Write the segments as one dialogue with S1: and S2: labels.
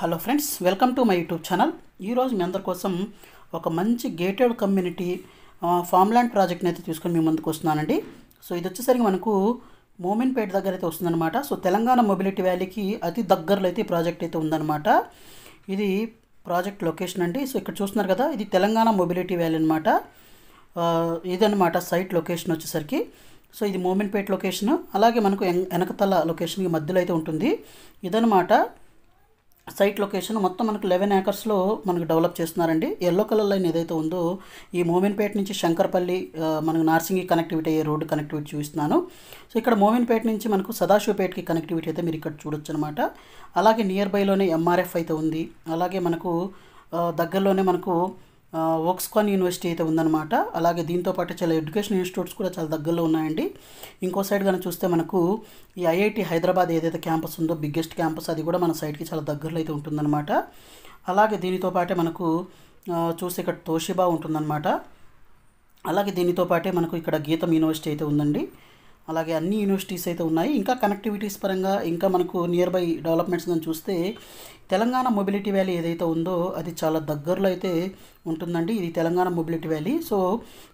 S1: hello friends welcome to my YouTube channel ఈరోజు మీ అందరి కోసం ఒక మంచి గేటెడ్ కమ్యూనిటీ ఫామ్లాండ్ ప్రాజెక్ట్ని అయితే తీసుకొని మీ ముందుకు వస్తున్నానండి సో ఇది వచ్చేసరికి మనకు మోమిన్పేట దగ్గర అయితే వస్తుందన్నమాట సో తెలంగాణ మొబిలిటీ వ్యాలీకి అతి దగ్గరలో అయితే ఈ ప్రాజెక్ట్ అయితే ఉందన్నమాట ఇది ప్రాజెక్ట్ లొకేషన్ అండి సో ఇక్కడ చూస్తున్నారు కదా ఇది తెలంగాణ మొబిలిటీ వ్యాలీ అనమాట ఇదనమాట సైట్ లొకేషన్ వచ్చేసరికి సో ఇది మోమిన్పేట లొకేషన్ అలాగే మనకు వెనకతల లొకేషన్కి మధ్యలో అయితే ఉంటుంది ఇదనమాట సైట్ లొకేషన్ మొత్తం మనకు లెవెన్ ఏకర్స్లో మనకు డెవలప్ చేస్తున్నారండి ఎల్లో కలర్ లైన్ ఏదైతే ఉందో ఈ మోమిన్పేట నుంచి శంకర్పల్లి మనకు నార్సింగి కనెక్టివిటీ అయ్యే రోడ్డు కనెక్టివిటీ చూపిస్తున్నాను సో ఇక్కడ మోమిన్పేట నుంచి మనకు సదాశివపేటకి కనెక్టివిటీ అయితే మీరు ఇక్కడ చూడొచ్చు అనమాట అలాగే నియర్ బైలోనే ఎంఆర్ఎఫ్ అయితే ఉంది అలాగే మనకు దగ్గరలోనే మనకు వోక్స్కాన్ యూనివర్సిటీ అయితే ఉందన్నమాట అలాగే దీంతోపాటు చాలా ఎడ్యుకేషన్ ఇన్స్టిట్యూట్స్ కూడా చాలా దగ్గరలో ఉన్నాయండి ఇంకో సైడ్ కానీ చూస్తే మనకు ఈ ఐఐటి హైదరాబాద్ ఏదైతే క్యాంపస్ ఉందో బిగ్గెస్ట్ క్యాంపస్ అది కూడా మన సైడ్కి చాలా దగ్గరలో అయితే ఉంటుందన్నమాట అలాగే దీనితో పాటే మనకు చూస్తే ఇక్కడ తోషిబా ఉంటుందన్నమాట అలాగే దీనితో పాటే మనకు ఇక్కడ గీతం యూనివర్సిటీ అయితే ఉందండి అలాగే అన్ని యూనివర్సిటీస్ అయితే ఉన్నాయి ఇంకా కనెక్టివిటీస్ పరంగా ఇంకా మనకు నియర్ బై డెవలప్మెంట్స్ కానీ చూస్తే తెలంగాణ మొబిలిటీ వ్యాలీ ఏదైతే ఉందో అది చాలా దగ్గరలో అయితే ఉంటుందండి ఇది తెలంగాణ మొబిలిటీ వ్యాలీ సో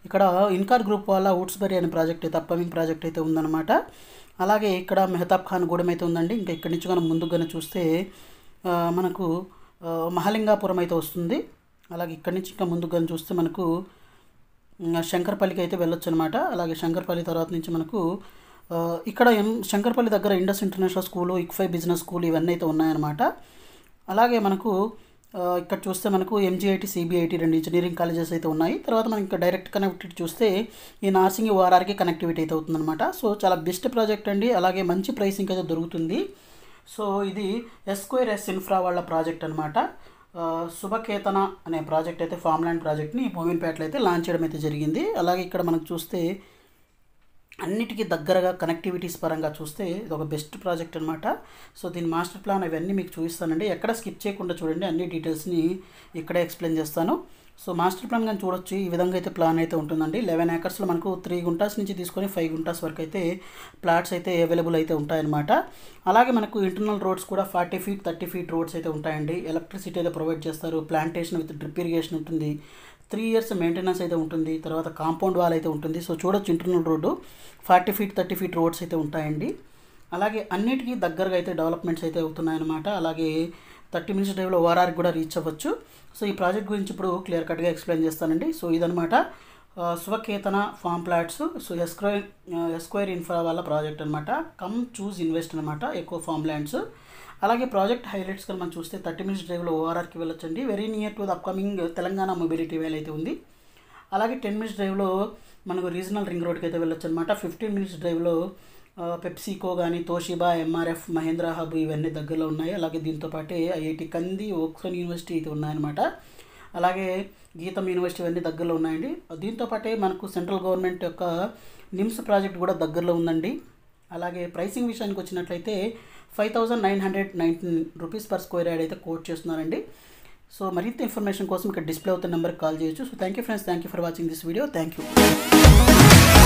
S1: ఇక్కడ ఇన్కార్ గ్రూప్ ఊట్స్ ఊట్స్బరీ అనే ప్రాజెక్ట్ అయితే అప్కమింగ్ ప్రాజెక్ట్ అయితే ఉందన్నమాట అలాగే ఇక్కడ మెహతాబ్ ఖాన్ గూడెం అయితే ఉందండి ఇంకా ఇక్కడి నుంచి కానీ ముందుకు కానీ చూస్తే మనకు మహలింగాపురం అయితే వస్తుంది అలాగే ఇక్కడి నుంచి ఇంకా ముందుకు కానీ చూస్తే మనకు శంకర్పల్లికి అయితే వెళ్ళొచ్చు అనమాట అలాగే శంకర్పల్లి తర్వాత నుంచి మనకు ఇక్కడ శంకర్పల్లి దగ్గర Indus international school ICFAI business school ఇవన్నీ అయితే ఉన్నాయన్నమాట అలాగే మనకు ఇక్కడ చూస్తే మనకు ఎంజిఐటి సిబిఐటి రెండు ఇంజనీరింగ్ కాలేజెస్ అయితే ఉన్నాయి తర్వాత మనం ఇంకా డైరెక్ట్ కనెక్టివిటీ చూస్తే ఈ నార్సింగ్ ఓఆర్ఆర్కి కనెక్టివిటీ అయితే అవుతుందన్నమాట సో చాలా బెస్ట్ ప్రాజెక్ట్ అండి అలాగే మంచి ప్రైసింగ్ అయితే దొరుకుతుంది సో ఇది ఎస్క్వేర్ ఎస్ ఇన్ఫ్రా వాళ్ళ ప్రాజెక్ట్ అనమాట శుభకేతన అనే ప్రాజెక్ట్ అయితే ఫామ్ ల్యాండ్ ప్రాజెక్ట్ని భూమిపేటలో అయితే లాంచ్ చేయడం అయితే జరిగింది అలాగే ఇక్కడ మనకు చూస్తే అన్నిటికీ దగ్గరగా కనెక్టివిటీస్ పరంగా చూస్తే ఇది ఒక బెస్ట్ ప్రాజెక్ట్ అనమాట సో దీని మాస్టర్ ప్లాన్ అవన్నీ మీకు చూపిస్తానండి ఎక్కడ స్కిప్ చేయకుండా చూడండి అన్ని డీటెయిల్స్ని ఇక్కడే ఎక్స్ప్లెయిన్ చేస్తాను సో మాస్టర్ ప్లాన్ కానీ చూడొచ్చు ఈ విధంగా అయితే ప్లాన్ అయితే ఉంటుందండి లెవెన్ ఏకర్స్లో మనకు త్రీ గుంటాస్ నుంచి తీసుకొని ఫైవ్ గుంటాస్ వరకు అయితే ప్లాట్స్ అయితే అవైలబుల్ అయితే ఉంటాయన్నమాట అలాగే మనకు ఇంటర్నల్ రోడ్స్ కూడా forty feet thirty feet roads అయితే ఉంటాయండి ఎలక్ట్రిసిటీ అయితే ప్రొవైడ్ చేస్తారు ప్లాంటేషన్ విత్ డ్రిప్ ఇరిగేషన్ ఉంటుంది త్రీ ఇయర్స్ మెయింటెనెన్స్ అయితే ఉంటుంది తర్వాత కాంపౌండ్ వాల్ అయితే ఉంటుంది సో చూడొచ్చు internal road forty feet thirty feet roads అయితే ఉంటాయండి అలాగే అన్నిటికీ దగ్గరగా అయితే డెవలప్మెంట్స్ అయితే అవుతున్నాయన్నమాట అలాగే థర్టీ మినిట్స్ డ్రైవ్లో ఓఆర్ఆర్ కూడా రీచ్ అవ్వచ్చు సో ఈ ప్రాజెక్ట్ గురించి ఇప్పుడు క్లియర్ కట్గా ఎక్స్ప్లెయిన్ చేస్తానండి సో ఇదనమాట Swaketana farm plots so Esquire Esquire infra వాళ్ళ ప్రాజెక్ట్ అనమాట కమ్ చూజ్ ఇన్వెస్ట్ అనమాట ఎక్కువ ఫామ్ ల్యాండ్స్ అలాగే ప్రాజెక్ట్ హైలైట్స్ కనుక మనం చూస్తే థర్టీ మినిట్స్ డ్రైవ్లో ఓఆర్ఆర్కి వెళ్ళొచ్చండి very near to the upcoming Telangana mobility valley అయితే ఉంది అలాగే టెన్ మినిట్స్ డ్రైవ్లో మనకు రీజనల్ రింగ్ రోడ్కి అయితే వెళ్ళొచ్చు అనమాట ఫిఫ్టీన్ మినిట్స్ డ్రైవ్లో పెప్సికో కానీ తోషిబా ఎంఆర్ఎఫ్ మహేంద్ర హబ్ ఇవన్నీ దగ్గరలో ఉన్నాయి అలాగే దీంతోపాటే ఐఐటి కంది ఓక్సన్ యూనివర్సిటీ అయితే ఉన్నాయన్నమాట అలాగే గీతం యూనివర్సిటీ ఇవన్నీ దగ్గరలో ఉన్నాయండి దీంతోపాటే మనకు సెంట్రల్ గవర్నమెంట్ యొక్క నిమ్స్ ప్రాజెక్ట్ కూడా దగ్గరలో ఉందండి అలాగే ప్రైసింగ్ విషయానికి వచ్చినట్లయితే five thousand nine hundred nineteen rupees per square yard అయితే కోట్ చేస్తున్నారండి సో మరింత ఇన్ఫర్మేషన్ కోసం ఇక్కడ డిస్ప్లే అవుతున్న నెంబర్కి కాల్ చేయొచ్చు so thank you friends thank you for watching this video thank you